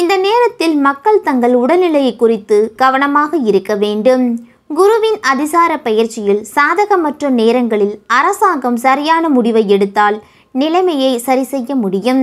இந்த நேரத்தில் மக்கள் தங்கள் உடல்நிலையை குறித்து கவனமாக இருக்க வேண்டும் குருவின் அதிசார பயிற்சியில் சாதகமற்ற நேரங்களில் அரசாங்கம் சரியான முடிவை எடுத்தால் நிலைமையை சரி செய்ய முடியும்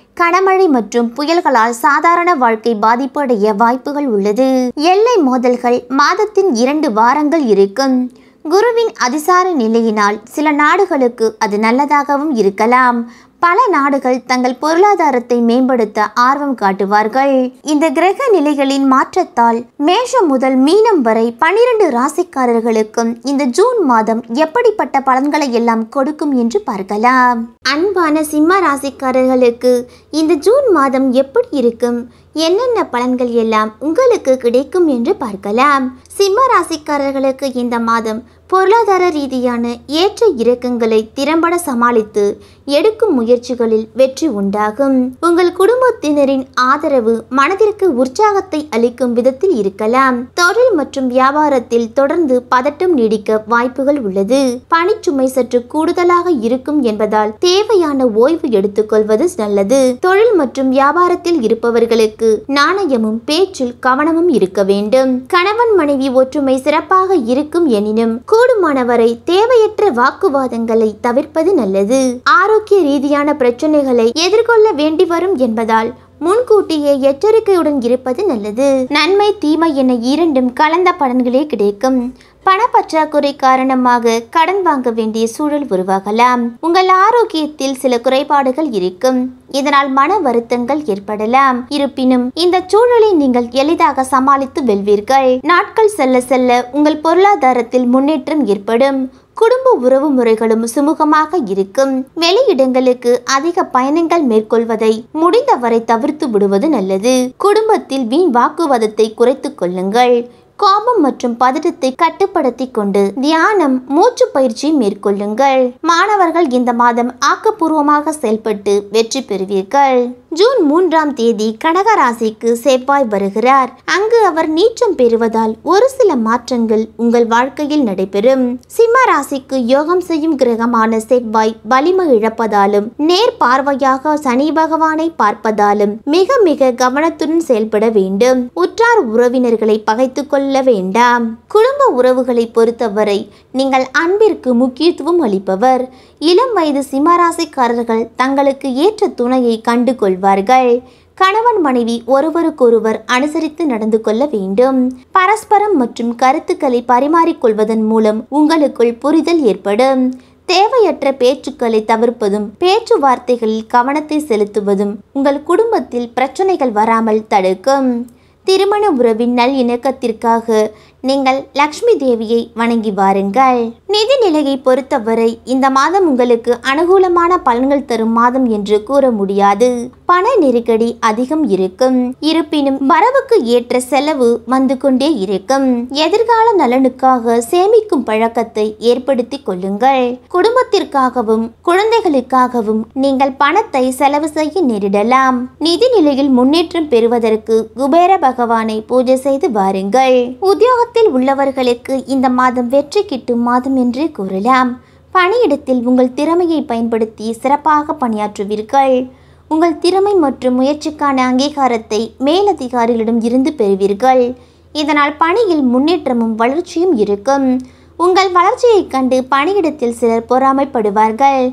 கனமழை மற்றும் புயல்களால் சாதாரண வாழ்க்கை பாதிப்படைய வாய்ப்புகள் உள்ளது எல்லை மோதல்கள் மாதத்தின் இரண்டு வாரங்கள் இருக்கும் குருவின் அதிசார நிலையினால் சில நாடுகளுக்கு அது நல்லதாகவும் இருக்கலாம் பல நாடுகள் தங்கள் பொருளாதாரத்தை மேம்படுத்த ஆர்வம் காட்டுவார்கள் இந்த கிரக நிலைகளின் மாற்றத்தால் மேஷம் முதல் மீனம் வரை பனிரெண்டு ராசிக்காரர்களுக்கும் இந்த ஜூன் மாதம் எப்படிப்பட்ட பலன்களை எல்லாம் கொடுக்கும் என்று பார்க்கலாம் அன்பான சிம்ம ராசிக்காரர்களுக்கு இந்த ஜூன் மாதம் எப்படி இருக்கும் என்னென்ன பலன்கள் எல்லாம் உங்களுக்கு கிடைக்கும் என்று பார்க்கலாம் சிம்ம ராசிக்காரர்களுக்கு இந்த மாதம் பொருளாதார ரீதியான ஏற்ற இறக்கங்களை திறம்பட சமாளித்து எடுக்கும் முயற்சிகளில் வெற்றி உண்டாகும் உங்கள் குடும்பத்தினரின் ஆதரவு மனதிற்கு உற்சாகத்தை அளிக்கும் விதத்தில் இருக்கலாம் தொழில் மற்றும் வியாபாரத்தில் தொடர்ந்து பதட்டம் நீடிக்க வாய்ப்புகள் உள்ளது பணிச்சுமை சற்று கூடுதலாக இருக்கும் என்பதால் தேவையான ஓய்வு எடுத்துக்கொள்வது நல்லது தொழில் மற்றும் வியாபாரத்தில் இருப்பவர்களுக்கு நாணயமும் பேச்சில் கவனமும் இருக்க வேண்டும் கணவன் மனைவி ஒற்றுமை சிறப்பாக இருக்கும் எனினும் கூடுமானவரை தேவையற்ற வாக்குவாதங்களை தவிர்ப்பது நல்லது ஆரோக்கிய ரீதியான பிரச்சனைகளை எதிர்கொள்ள வேண்டி வரும் என்பதால் முன்கூட்டியே எச்சரிக்கையுடன் இருப்பது நல்லது நன்மை தீமை என இரண்டும் கலந்த பலன்களே கிடைக்கும் பணப்பற்றாக்குறை காரணமாக கடன் வாங்க வேண்டிய சூழல் உருவாகலாம் உங்கள் ஆரோக்கியத்தில் சில குறைபாடுகள் இருக்கும் இதனால் மன வருத்தங்கள் ஏற்படலாம் இருப்பினும் இந்த சூழலை நீங்கள் எளிதாக சமாளித்து வெல்வீர்கள் நாட்கள் செல்ல செல்ல உங்கள் பொருளாதாரத்தில் முன்னேற்றம் ஏற்படும் குடும்ப உறவு முறைகளும் சுமூகமாக இருக்கும் வெளியிடங்களுக்கு அதிக பயணங்கள் மேற்கொள்வதை முடிந்தவரை தவிர்த்து விடுவது நல்லது குடும்பத்தில் வீண் வாக்குவாதத்தை குறைத்துக் கொள்ளுங்கள் கோபம் மற்றும் பதட்டத்தை கட்டுப்படுத்தி கொண்டு தியானம் மூச்சு பயிற்சி மேற்கொள்ளுங்கள் மாணவர்கள் இந்த மாதம் ஆக்கப்பூர்வமாக செயல்பட்டு வெற்றி பெறுவீர்கள் ஜூன் மூன்றாம் தேதி கடகராசிக்கு சேப்பாய் வருகிறார் அங்கு அவர் நீச்சம் பெறுவதால் ஒரு சில மாற்றங்கள் உங்கள் வாழ்க்கையில் நடைபெறும் சிம்ம ராசிக்கு யோகம் செய்யும் கிரகமான செவ்வாய் வலிமை இழப்பதாலும் நேர் பார்வையாக சனி பகவானை பார்ப்பதாலும் மிக மிக கவனத்துடன் செயல்பட வேண்டும் உற்றார் உறவினர்களை பகைத்து கொள்ள கொள்ள வேண்டாம் குடும்ப உறவுகளை பொறுத்தவரை நீங்கள் அன்பிற்கு முக்கியத்துவம் அளிப்பவர் இளம் வயது சிம்மராசிக்காரர்கள் தங்களுக்கு ஏற்ற துணையை கண்டு கொள்வார்கள் கணவன் மனைவி ஒருவருக்கொருவர் அனுசரித்து நடந்து கொள்ள வேண்டும் பரஸ்பரம் மற்றும் கருத்துக்களை பரிமாறிக்கொள்வதன் மூலம் உங்களுக்குள் புரிதல் ஏற்படும் தேவையற்ற பேச்சுக்களை தவிர்ப்பதும் பேச்சுவார்த்தைகளில் கவனத்தை செலுத்துவதும் உங்கள் குடும்பத்தில் பிரச்சனைகள் வராமல் தடுக்கும் திருமண உறவின் நல் இணக்கத்திற்காக நீங்கள் லக்ஷ்மி தேவியை வணங்கி வாருங்கள் நிதி நிலையை பொறுத்தவரை இந்த மாதம் உங்களுக்கு அனுகூலமான பலன்கள் தரும் மாதம் என்று கூற முடியாது பண நெருக்கடி அதிகம் இருக்கும் இருப்பினும் வரவுக்கு ஏற்ற செலவு வந்து கொண்டே இருக்கும் எதிர்கால நலனுக்காக சேமிக்கும் பழக்கத்தை ஏற்படுத்தி கொள்ளுங்கள் குடும்பத்திற்காகவும் குழந்தைகளுக்காகவும் நீங்கள் பணத்தை செலவு செய்ய நேரிடலாம் நிதி நிலையில் முன்னேற்றம் பெறுவதற்கு குபேர பகவானை பூஜை செய்து வாருங்கள் உத்தியோக குடும்பத்தில் உள்ளவர்களுக்கு இந்த மாதம் வெற்றி கிட்டும் மாதம் என்று கூறலாம் பணியிடத்தில் உங்கள் திறமையை பயன்படுத்தி சிறப்பாக பணியாற்றுவீர்கள் உங்கள் திறமை மற்றும் முயற்சிக்கான அங்கீகாரத்தை மேலதிகாரிகளிடம் இருந்து பெறுவீர்கள் இதனால் பணியில் முன்னேற்றமும் வளர்ச்சியும் இருக்கும் உங்கள் வளர்ச்சியைக் கண்டு பணியிடத்தில் சிலர் பொறாமைப்படுவார்கள்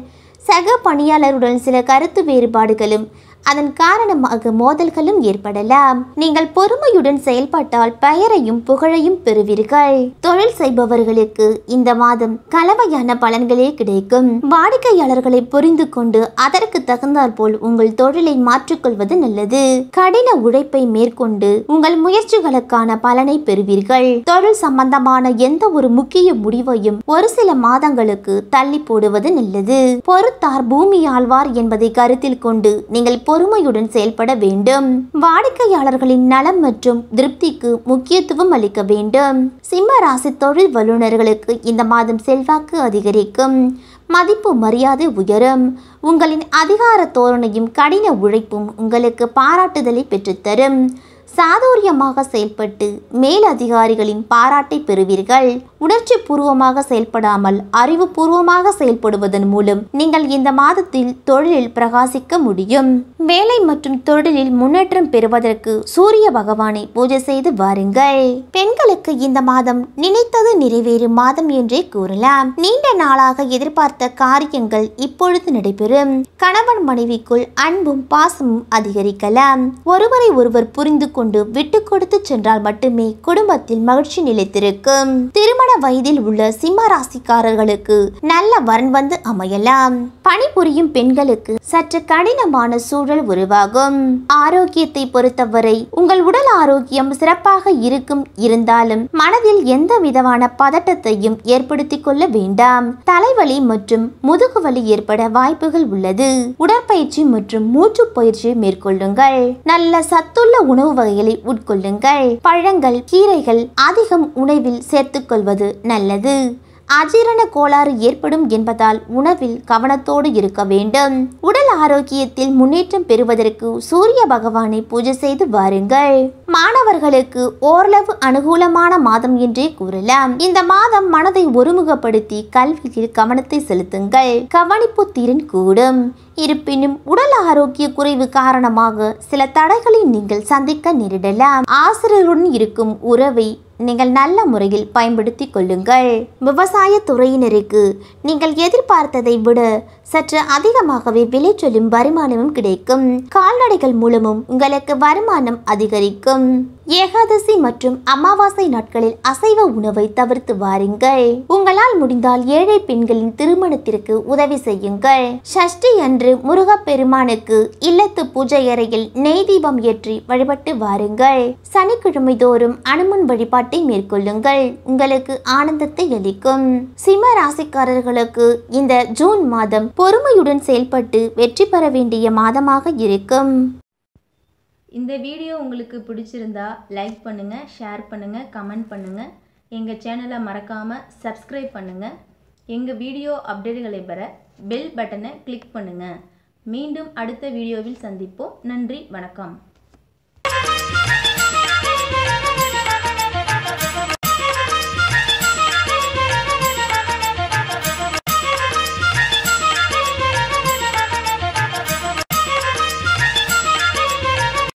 சக பணியாளருடன் சில கருத்து வேறுபாடுகளும் அதன் காரணமாக மோதல்களும் ஏற்படலாம் நீங்கள் பொறுமையுடன் செயல்பட்டால் பெயரையும் புகழையும் பெறுவீர்கள் தொழில் செய்பவர்களுக்கு இந்த மாதம் கலவையான பலன்களே கிடைக்கும் வாடிக்கையாளர்களை புரிந்து கொண்டு அதற்கு தகுந்தாற்போல் உங்கள் தொழிலை மாற்றிக்கொள்வது நல்லது கடின உழைப்பை மேற்கொண்டு உங்கள் முயற்சிகளுக்கான பலனை பெறுவீர்கள் தொழில் சம்பந்தமான எந்த ஒரு முக்கிய முடிவையும் ஒரு சில மாதங்களுக்கு தள்ளி போடுவது நல்லது பொறுத்தார் பூமி ஆழ்வார் என்பதை கருத்தில் கொண்டு நீங்கள் பொறுமையுடன் செயல்பட வேண்டும் வாடிக்கையாளர்களின் நலம் மற்றும் திருப்திக்கு முக்கியத்துவம் அளிக்க வேண்டும் சிம்ம ராசி தொழில் வல்லுநர்களுக்கு இந்த மாதம் செல்வாக்கு அதிகரிக்கும் மதிப்பு மரியாதை உயரும் உங்களின் அதிகார தோரணையும் கடின உழைப்பும் உங்களுக்கு பாராட்டுதலை பெற்றுத்தரும் சாதுரியமாக செயல்பட்டு மேலதிகாரிகளின் பாராட்டை பெறுவீர்கள் உணர்ச்சி பூர்வமாக செயல்படாமல் அறிவுபூர்வமாக செயல்படுவதன் மூலம் நீங்கள் இந்த மாதத்தில் தொழிலில் பிரகாசிக்க முடியும் வேலை மற்றும் தொழிலில் முன்னேற்றம் பெறுவதற்கு சூரிய பகவானை பூஜை செய்து வாருங்கள் பெண்களுக்கு இந்த மாதம் நினைத்தது நிறைவேறும் மாதம் என்றே கூறலாம் நீண்ட நாளாக எதிர்பார்த்த காரியங்கள் இப்பொழுது நடைபெறும் கணவன் மனைவிக்குள் அன்பும் பாசமும் அதிகரிக்கலாம் ஒருவரை ஒருவர் புரிந்து கொண்டு கொண்டு விட்டு கொடுத்து சென்றால் மட்டுமே குடும்பத்தில் மகிழ்ச்சி நிலைத்திருக்கும் திருமண வயதில் உள்ள சிம்ம ராசிக்காரர்களுக்கு நல்ல வரன் வந்து அமையலாம் பணிபுரியும் பெண்களுக்கு சற்று கடினமான சூழல் உருவாகும் ஆரோக்கியத்தை பொறுத்தவரை உங்கள் உடல் ஆரோக்கியம் சிறப்பாக இருக்கும் இருந்தாலும் மனதில் எந்த விதமான பதட்டத்தையும் ஏற்படுத்திக் கொள்ள வேண்டாம் தலைவலி மற்றும் முதுகு வலி ஏற்பட வாய்ப்புகள் உள்ளது உடற்பயிற்சி மற்றும் மூச்சு பயிற்சி மேற்கொள்ளுங்கள் நல்ல சத்துள்ள உணவு வகைகளை உட்கொள்ளுங்கள் பழங்கள் கீரைகள் அதிகம் உணவில் சேர்த்துக் கொள்வது நல்லது அஜீரண கோளாறு ஏற்படும் என்பதால் உணவில் கவனத்தோடு இருக்க வேண்டும் உடல் ஆரோக்கியத்தில் முன்னேற்றம் பெறுவதற்கு சூரிய பகவானை பூஜை செய்து வாருங்கள் மாணவர்களுக்கு ஓரளவு அனுகூலமான மாதம் என்றே கூறலாம் இந்த மாதம் மனதை ஒருமுகப்படுத்தி கல்வியில் கவனத்தை செலுத்துங்கள் கவனிப்பு திறன் கூடும் இருப்பினும் உடல் ஆரோக்கிய குறைவு காரணமாக சில தடைகளை நீங்கள் சந்திக்க நேரிடலாம் ஆசிரியருடன் இருக்கும் உறவை நீங்கள் நல்ல முறையில் பயன்படுத்தி கொள்ளுங்கள் விவசாய துறையினருக்கு நீங்கள் எதிர்பார்த்ததை விட சற்று அதிகமாகவே விலை சொல்லும் வருமானமும் கிடைக்கும் கால்நடைகள் மூலமும் உங்களுக்கு வருமானம் அதிகரிக்கும் ஏகாதசி மற்றும் அமாவாசை நாட்களில் அசைவ உணவை தவிர்த்து வாருங்கள் உங்களால் முடிந்தால் ஏழை பெண்களின் திருமணத்திற்கு உதவி செய்யுங்கள் சஷ்டி அன்று முருகப்பெருமானுக்கு இல்லத்து பூஜை அறையில் நெய் தீபம் ஏற்றி வழிபட்டு வாருங்கள் சனிக்கிழமை தோறும் அனுமன் வழிபாட்டை மேற்கொள்ளுங்கள் உங்களுக்கு ஆனந்தத்தை அளிக்கும் சிம்ம ராசிக்காரர்களுக்கு இந்த ஜூன் மாதம் பொறுமையுடன் செயல்பட்டு வெற்றி பெற வேண்டிய மாதமாக இருக்கும் இந்த வீடியோ உங்களுக்கு பிடிச்சிருந்தா லைக் பண்ணுங்கள் ஷேர் பண்ணுங்கள் கமெண்ட் பண்ணுங்கள் எங்கள் சேனலை மறக்காமல் சப்ஸ்கிரைப் பண்ணுங்கள் எங்கள் வீடியோ அப்டேட்டுகளை பெற பெல் பட்டனை கிளிக் பண்ணுங்கள் மீண்டும் அடுத்த வீடியோவில் சந்திப்போம் நன்றி வணக்கம்